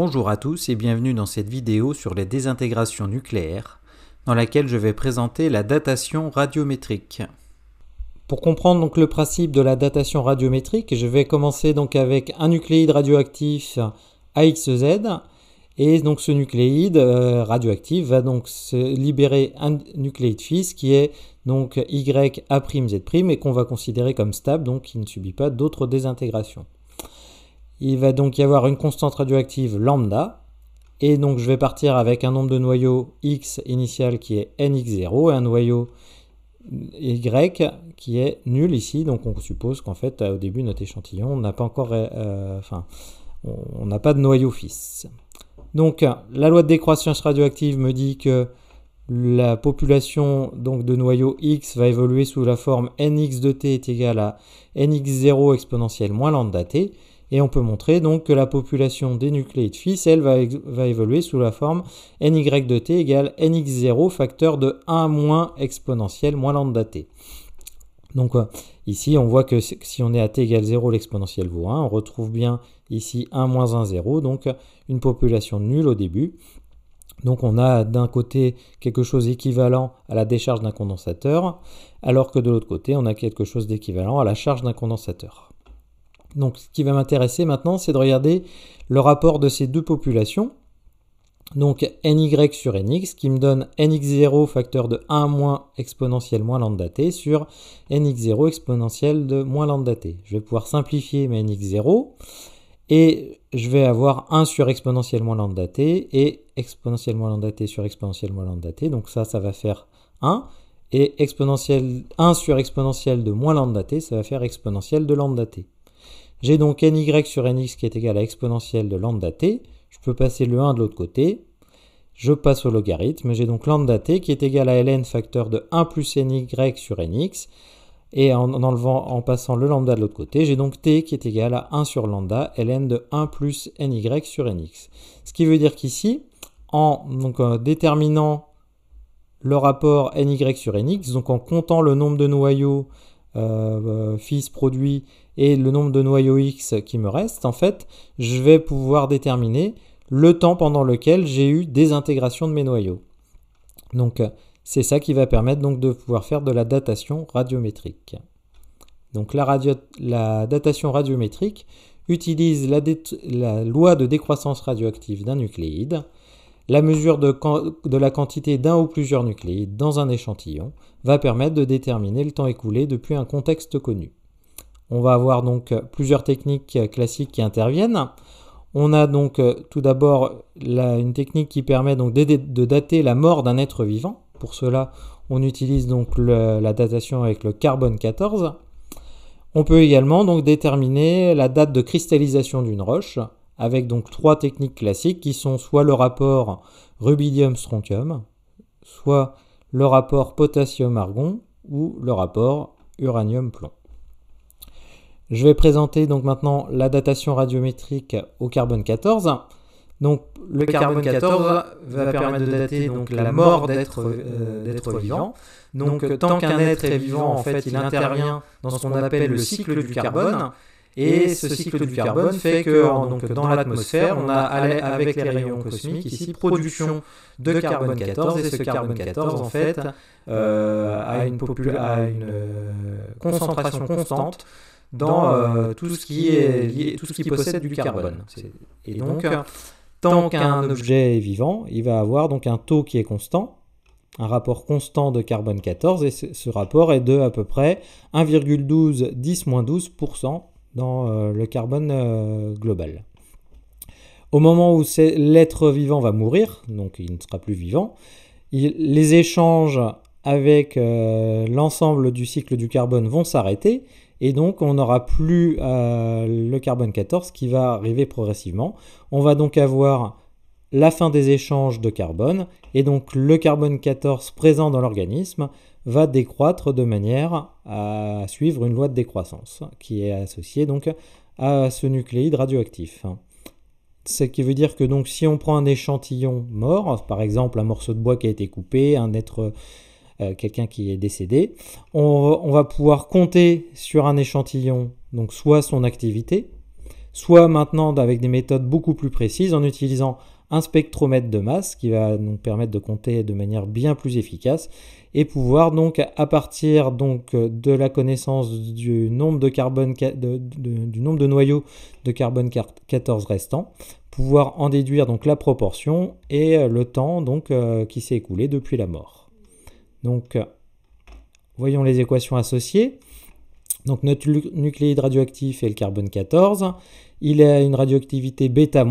Bonjour à tous et bienvenue dans cette vidéo sur les désintégrations nucléaires, dans laquelle je vais présenter la datation radiométrique. Pour comprendre donc le principe de la datation radiométrique, je vais commencer donc avec un nucléide radioactif AXZ, et donc ce nucléide euh, radioactif va donc se libérer un nucléide fils qui est donc YA'Z' et qu'on va considérer comme stable, donc qui ne subit pas d'autres désintégrations. Il va donc y avoir une constante radioactive lambda. Et donc je vais partir avec un nombre de noyaux x initial qui est nx0 et un noyau y qui est nul ici. Donc on suppose qu'en fait au début notre échantillon n'a pas encore, euh, enfin, on n'a pas de noyau fils. Donc la loi de décroissance radioactive me dit que la population donc, de noyaux X va évoluer sous la forme nx de t est égal à nx0 exponentielle moins lambda t. Et on peut montrer donc que la population des nucléides fils, elle, va, va évoluer sous la forme ny de t égale nx0 facteur de 1 moins exponentielle moins lambda t. Donc euh, ici, on voit que si on est à t égale 0, l'exponentielle vaut 1. On retrouve bien ici 1 moins 1, 0, donc une population nulle au début. Donc on a d'un côté quelque chose d'équivalent à la décharge d'un condensateur, alors que de l'autre côté, on a quelque chose d'équivalent à la charge d'un condensateur. Donc ce qui va m'intéresser maintenant, c'est de regarder le rapport de ces deux populations. Donc ny sur nx qui me donne nx0 facteur de 1 moins exponentielle moins lambda t sur nx0 exponentielle de moins lambda t. Je vais pouvoir simplifier mes nx0 et je vais avoir 1 sur exponentielle moins lambda t et exponentielle moins lambda t sur exponentielle moins lambda t. Donc ça, ça va faire 1 et exponentielle 1 sur exponentielle de moins lambda t, ça va faire exponentielle de lambda t. J'ai donc ny sur nx qui est égal à exponentielle de lambda t. Je peux passer le 1 de l'autre côté. Je passe au logarithme. J'ai donc lambda t qui est égal à ln facteur de 1 plus ny sur nx. Et en, enlevant, en passant le lambda de l'autre côté, j'ai donc t qui est égal à 1 sur lambda ln de 1 plus ny sur nx. Ce qui veut dire qu'ici, en donc, euh, déterminant le rapport ny sur nx, donc en comptant le nombre de noyaux euh, fils produit et le nombre de noyaux X qui me reste, en fait, je vais pouvoir déterminer le temps pendant lequel j'ai eu désintégration de mes noyaux. Donc euh, c'est ça qui va permettre donc de pouvoir faire de la datation radiométrique. Donc la, datation radiométrique utilise la loi de décroissance radioactive d'un nucléide la mesure de, la quantité d'un ou plusieurs nucléides dans un échantillon va permettre de déterminer le temps écoulé depuis un contexte connu. On va avoir donc plusieurs techniques classiques qui interviennent. On a donc euh, tout d'abord une technique qui permet donc de, dater la mort d'un être vivant. Pour cela, on utilise donc la datation avec le carbone 14. On peut également donc déterminer la date de cristallisation d'une roche avec donc trois techniques classiques qui sont soit le rapport rubidium-strontium, soit le rapport potassium-argon ou le rapport uranium-plomb. Je vais présenter donc maintenant la datation radiométrique au carbone 14. Donc le carbone 14 va permettre de dater la mort euh, euh, d'être vivant. Donc tant qu'un être est vivant, en fait, il intervient dans ce qu'on appelle le cycle du carbone, et ce cycle du carbone fait que dans l'atmosphère, on a avec les rayons cosmiques ici production de carbone 14 et ce carbone 14 en fait euh, euh, a une, euh, concentration constante dans tout ce qui est tout ce qui possède du carbone. Et donc tant qu'un objet est vivant, il va avoir donc un taux qui est constant un rapport constant de carbone 14 et ce rapport est de à peu près 1,12 10 12% dans euh, le carbone euh, global. Au moment où l'être vivant va mourir, donc il ne sera plus vivant, les échanges avec euh, l'ensemble du cycle du carbone vont s'arrêter et donc on n'aura plus le carbone 14 qui va arriver progressivement. On va donc avoir la fin des échanges de carbone et donc le carbone 14 présent dans l'organisme va décroître de manière à suivre une loi de décroissance qui est associée donc à ce nucléide radioactif. Ce qui veut dire que donc si on prend un échantillon mort, par exemple un morceau de bois qui a été coupé, un être euh, quelqu'un qui est décédé, on, on, va pouvoir compter sur un échantillon donc soit son activité, soit maintenant avec des méthodes beaucoup plus précises en utilisant un spectromètre de masse qui va nous permettre de compter de manière bien plus efficace et pouvoir donc à partir donc de la connaissance du nombre de, carbone, du nombre de noyaux de carbone 14 restants pouvoir en déduire donc la proportion et euh, le temps donc euh, qui s'est écoulé depuis la mort. Donc euh, voyons les équations associées. notre nucléide radioactif est le carbone 14. Il a une radioactivité bêta-.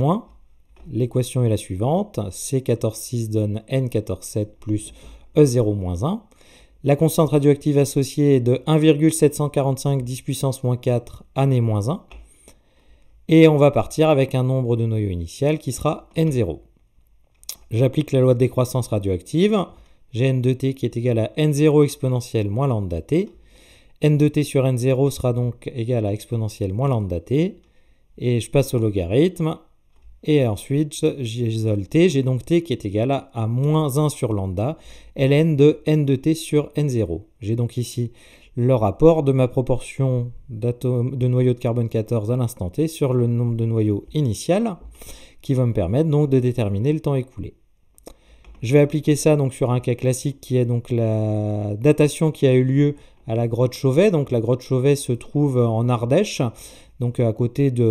L'équation est la suivante. C14,6 donne N14,7 plus E0-1. La constante radioactive associée est de 1,745 10 puissance moins 4 année moins 1. Et on va partir avec un nombre de noyaux initial qui sera N0. J'applique la loi de décroissance radioactive. J'ai n 2 t qui est égal à n0 exponentielle moins lambda t. n 2 t sur n0 sera donc égal à exponentielle moins lambda t. Et je passe au logarithme. Et ensuite, j'isole t. J'ai donc t qui est égal à, moins 1 sur lambda, ln de n de t sur n0. J'ai donc ici le rapport de ma proportion de noyau de carbone 14 à l'instant t sur le nombre de noyaux initial, qui va me permettre donc de déterminer le temps écoulé. Je vais appliquer ça donc sur un cas classique qui est donc la datation qui a eu lieu à la grotte Chauvet. Donc la grotte Chauvet se trouve en Ardèche donc euh, à côté du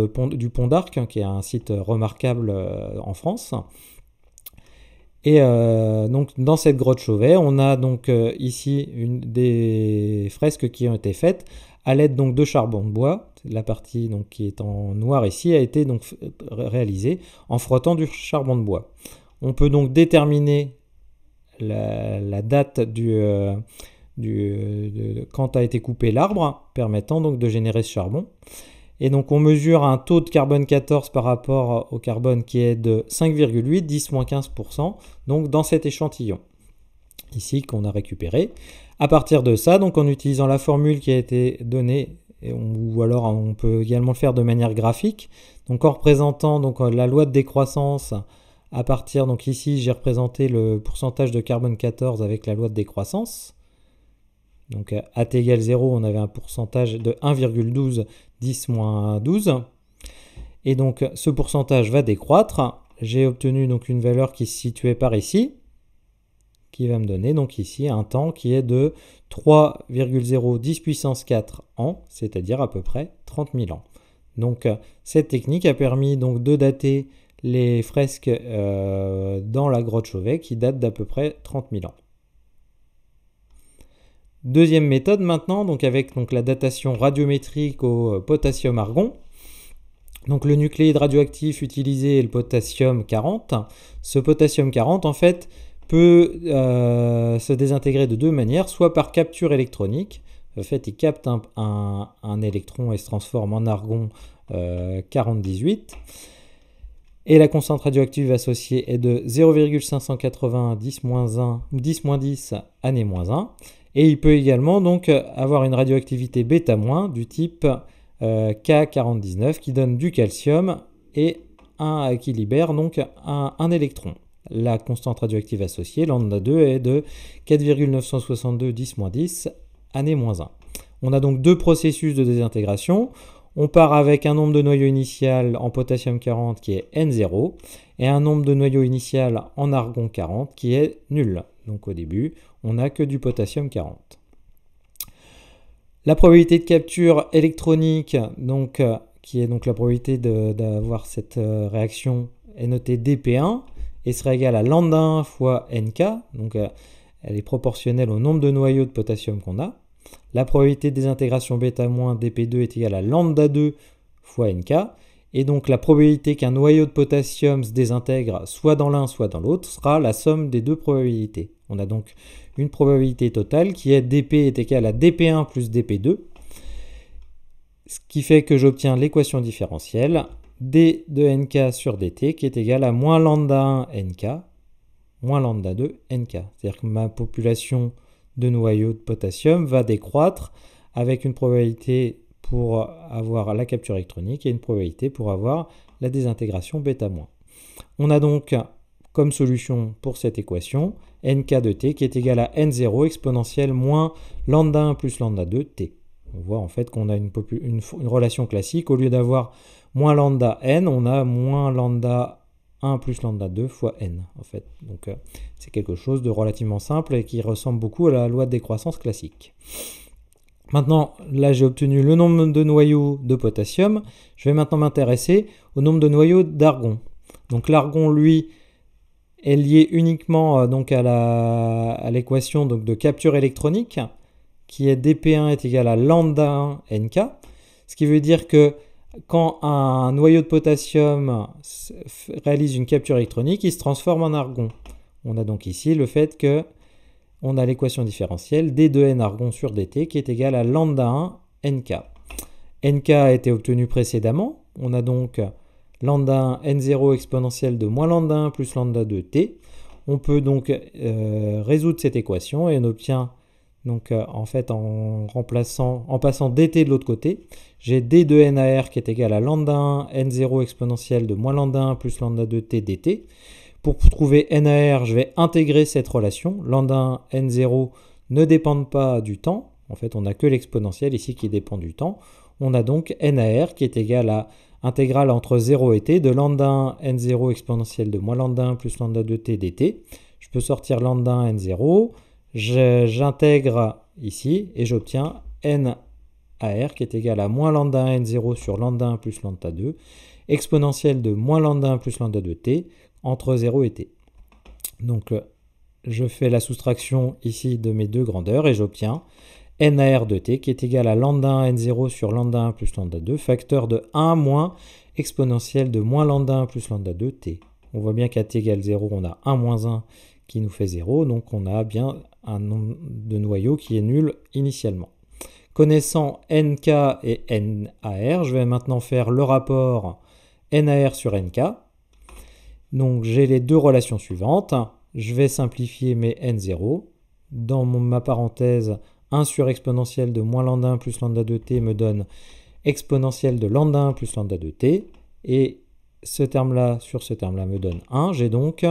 Pont d'Arc, hein, qui est un site euh, remarquable euh, en France. Et donc dans cette grotte Chauvet, on a donc ici une des fresques qui ont été faites à l'aide donc de charbon de bois. La partie qui est en noir ici a été donc réalisée en frottant du charbon de bois. On peut donc déterminer la, date du, quand a été coupé l'arbre, hein, permettant donc de générer ce charbon. Et donc on mesure un taux de carbone 14 par rapport au carbone qui est de 5,8, 10-15%, donc dans cet échantillon ici qu'on a récupéré. À partir de ça, donc en utilisant la formule qui a été donnée, ou alors on peut également le faire de manière graphique, donc en représentant donc, la loi de décroissance à partir, donc ici j'ai représenté le pourcentage de carbone 14 avec la loi de décroissance, donc à t égale 0, on avait un pourcentage de 1,12, 10 moins 12. Et donc ce pourcentage va décroître. J'ai obtenu donc une valeur qui se situait par ici, qui va me donner donc ici un temps qui est de 3,0 10 puissance 4 ans, c'est-à-dire à peu près 30 000 ans. Donc cette technique a permis donc de dater les fresques euh, dans la grotte Chauvet qui datent d'à peu près 30 000 ans. Deuxième méthode maintenant, donc avec donc, la datation radiométrique au euh, potassium-argon. Donc le nucléide radioactif utilisé est le potassium 40. Ce potassium 40, en fait, peut euh, se désintégrer de deux manières, soit par capture électronique, en fait il capte un, électron et se transforme en argon euh, 18 et la constante radioactive associée est de 0,580 10-1 10-10 années 1 et il peut également donc euh, avoir une radioactivité bêta- du type euh, K49 qui donne du calcium et qui libère donc un, électron. La constante radioactive associée, lambda 2, est de 4,962 10 10 années 1. On a donc deux processus de désintégration. On part avec un nombre de noyaux initial en potassium 40 qui est N0 et un nombre de noyaux initial en argon 40 qui est nul. Donc au début, on n'a que du potassium 40. La probabilité de capture électronique, euh, qui est donc la probabilité d'avoir cette euh, réaction, est notée dP1 et sera égale à lambda 1 fois nk, donc euh, elle est proportionnelle au nombre de noyaux de potassium qu'on a. La probabilité de désintégration bêta- dp2 est égale à lambda 2 fois nk. Et donc la probabilité qu'un noyau de potassium se désintègre soit dans l'un soit dans l'autre sera la somme des deux probabilités. On a donc une probabilité totale qui est dp est égale à dp1 plus dp2, ce qui fait que j'obtiens l'équation différentielle d de nk sur dt qui est égale à moins lambda 1 nk moins lambda 2 nk. C'est-à-dire que ma population de noyaux de potassium va décroître avec une probabilité pour avoir la capture électronique et une probabilité pour avoir la désintégration bêta-. On a donc comme solution pour cette équation nk de t qui est égal à n0 exponentielle moins lambda 1 plus lambda 2 t. On voit en fait qu'on a une, une relation classique. Au lieu d'avoir moins lambda n, on a moins lambda 1 plus lambda 2 fois n, en fait. Donc euh, c'est quelque chose de relativement simple et qui ressemble beaucoup à la loi de décroissance classique. Maintenant, là j'ai obtenu le nombre de noyaux de potassium. Je vais maintenant m'intéresser au nombre de noyaux d'argon. Donc l'argon, lui, est lié uniquement euh, donc à l'équation de capture électronique qui est dp1 est égal à lambda 1 nk, ce qui veut dire que quand un noyau de potassium réalise une capture électronique, il se transforme en argon. On a donc ici le fait que on a l'équation différentielle D2N argon sur DT qui est égale à lambda 1 NK. NK a été obtenu précédemment. On a donc lambda 1 N0 exponentielle de moins lambda 1 plus lambda 2 T. On peut donc euh, résoudre cette équation et on obtient donc euh, en fait, en, remplaçant, en passant dt de l'autre côté, j'ai d de nar qui est égal à lambda 1, n0 exponentielle de moins lambda 1 plus lambda 2t dt. Pour trouver nar, je vais intégrer cette relation. Lambda 1, n0 ne dépendent pas du temps. En fait, on n'a que l'exponentielle ici qui dépend du temps. On a donc nar qui est égal à intégrale entre 0 et t de lambda 1, n0 exponentielle de moins lambda 1 plus lambda 2t dt. Je peux sortir lambda 1, n0 J'intègre ici et j'obtiens n NAR qui est égal à moins lambda 1 N0 sur lambda 1 plus lambda 2, exponentielle de moins lambda 1 plus lambda 2T entre 0 et T. Donc euh, je fais la soustraction ici de mes deux grandeurs et j'obtiens n r de T qui est égal à lambda 1 N0 sur lambda 1 plus lambda 2, facteur de 1 moins exponentielle de moins lambda 1 plus lambda 2 T. On voit bien qu'à T égale 0, on a 1 moins 1 qui nous fait 0, donc on a bien un nombre de noyaux qui est nul initialement. Connaissant nk et nar, je vais maintenant faire le rapport nar sur nk. Donc j'ai les deux relations suivantes. Je vais simplifier mes n0. Dans ma parenthèse, 1 sur exponentielle de moins lambda 1 plus lambda 2t me donne exponentielle de lambda 1 plus lambda 2t. Et ce terme-là sur ce terme-là me donne 1. J'ai donc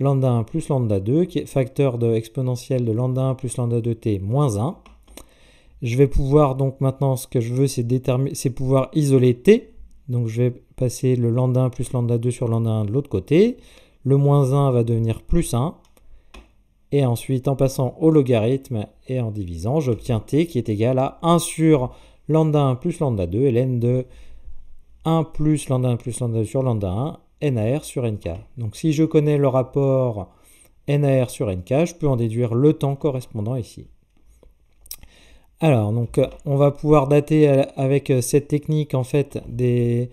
lambda 1 plus lambda 2, qui est facteur de de lambda 1 plus lambda 2t moins 1. Je vais pouvoir donc maintenant, ce que je veux, c'est c'est pouvoir isoler t. Donc je vais passer le lambda 1 plus lambda 2 sur lambda 1 de l'autre côté. Le moins 1 va devenir plus 1. Et ensuite, en passant au logarithme et en divisant, j'obtiens t qui est égal à 1 sur lambda 1 plus lambda 2, ln de 1 plus lambda 1 plus lambda 2 sur lambda 1 NAR sur NK. Donc si je connais le rapport NAR sur NK, je peux en déduire le temps correspondant ici. Alors, donc, on va pouvoir dater euh, avec euh, cette technique, en fait, des,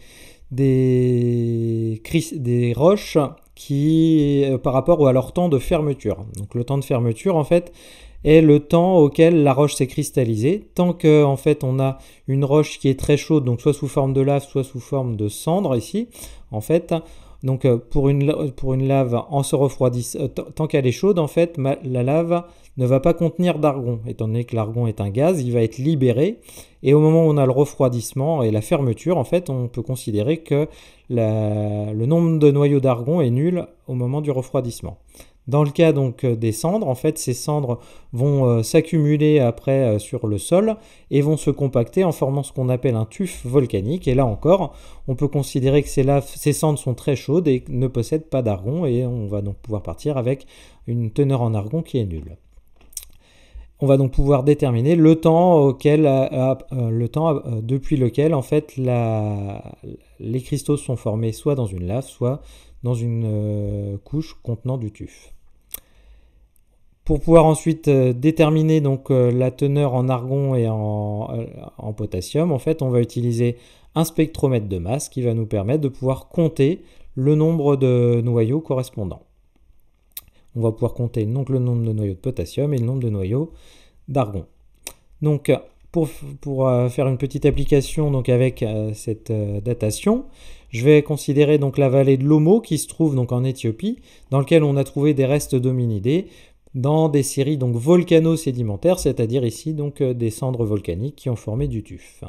des, des roches qui, euh, par rapport à leur temps de fermeture. Donc, le temps de fermeture, en fait, est le temps auquel la roche s'est cristallisée. Tant que, en fait, on a une roche qui est très chaude, donc soit sous forme de lave, soit sous forme de cendre ici, en fait. Donc euh, pour une, lave en se refroidissant, euh, tant qu'elle est chaude, en fait, la lave ne va pas contenir d'argon. Étant donné que l'argon est un gaz, il va être libéré. Et au moment où on a le refroidissement et la fermeture, en fait, on peut considérer que le nombre de noyaux d'argon est nul au moment du refroidissement. Dans le cas donc euh, des cendres, en fait, ces cendres vont euh, s'accumuler après euh, sur le sol et vont se compacter en formant ce qu'on appelle un tuf volcanique. Et là encore, on peut considérer que ces, ces cendres sont très chaudes et ne possèdent pas d'argon et on va donc pouvoir partir avec une teneur en argon qui est nulle. On va donc pouvoir déterminer le temps auquel, le temps depuis lequel en fait les cristaux sont formés soit dans une lave, soit dans une couche contenant du tuf pour pouvoir ensuite euh, déterminer donc euh, la teneur en argon et euh, en, potassium, en fait, on va utiliser un spectromètre de masse qui va nous permettre de pouvoir compter le nombre de noyaux correspondants. On va pouvoir compter donc le nombre de noyaux de potassium et le nombre de noyaux d'argon. Donc pour, faire une petite application donc avec cette datation, je vais considérer donc la vallée de l'Omo qui se trouve donc en Éthiopie, dans laquelle on a trouvé des restes d'hominidés dans des séries donc volcano-sédimentaires, c'est-à-dire ici donc euh, des cendres volcaniques qui ont formé du tuf.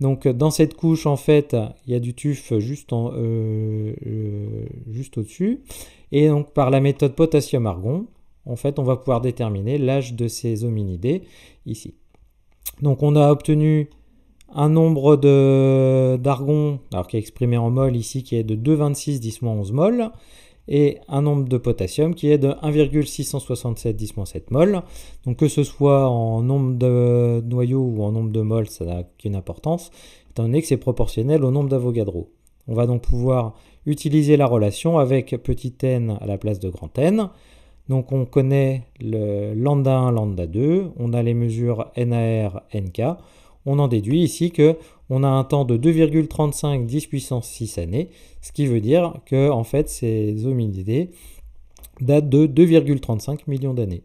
Donc euh, dans cette couche en fait, il y a du tuf juste, euh, au-dessus et donc par la méthode potassium-argon, en fait, on va pouvoir déterminer l'âge de ces hominidés ici. Donc on a obtenu un nombre d'argon, alors qui est exprimé en mol ici, qui est de 2,26 10 11 mol, et un nombre de potassium qui est de 1,667 10 7 mol. Donc que ce soit en nombre de noyaux ou en nombre de moles, ça n'a qu'une importance, étant donné que c'est proportionnel au nombre d'Avogadro. On va donc pouvoir utiliser la relation avec petit n à la place de grand n. Donc on connaît le lambda 1, lambda 2, on a les mesures NAR, NK. On en déduit ici que on a un temps de 2,35 10 puissance 6 années, ce qui veut dire que en fait ces hominidés datent de 2,35 millions d'années.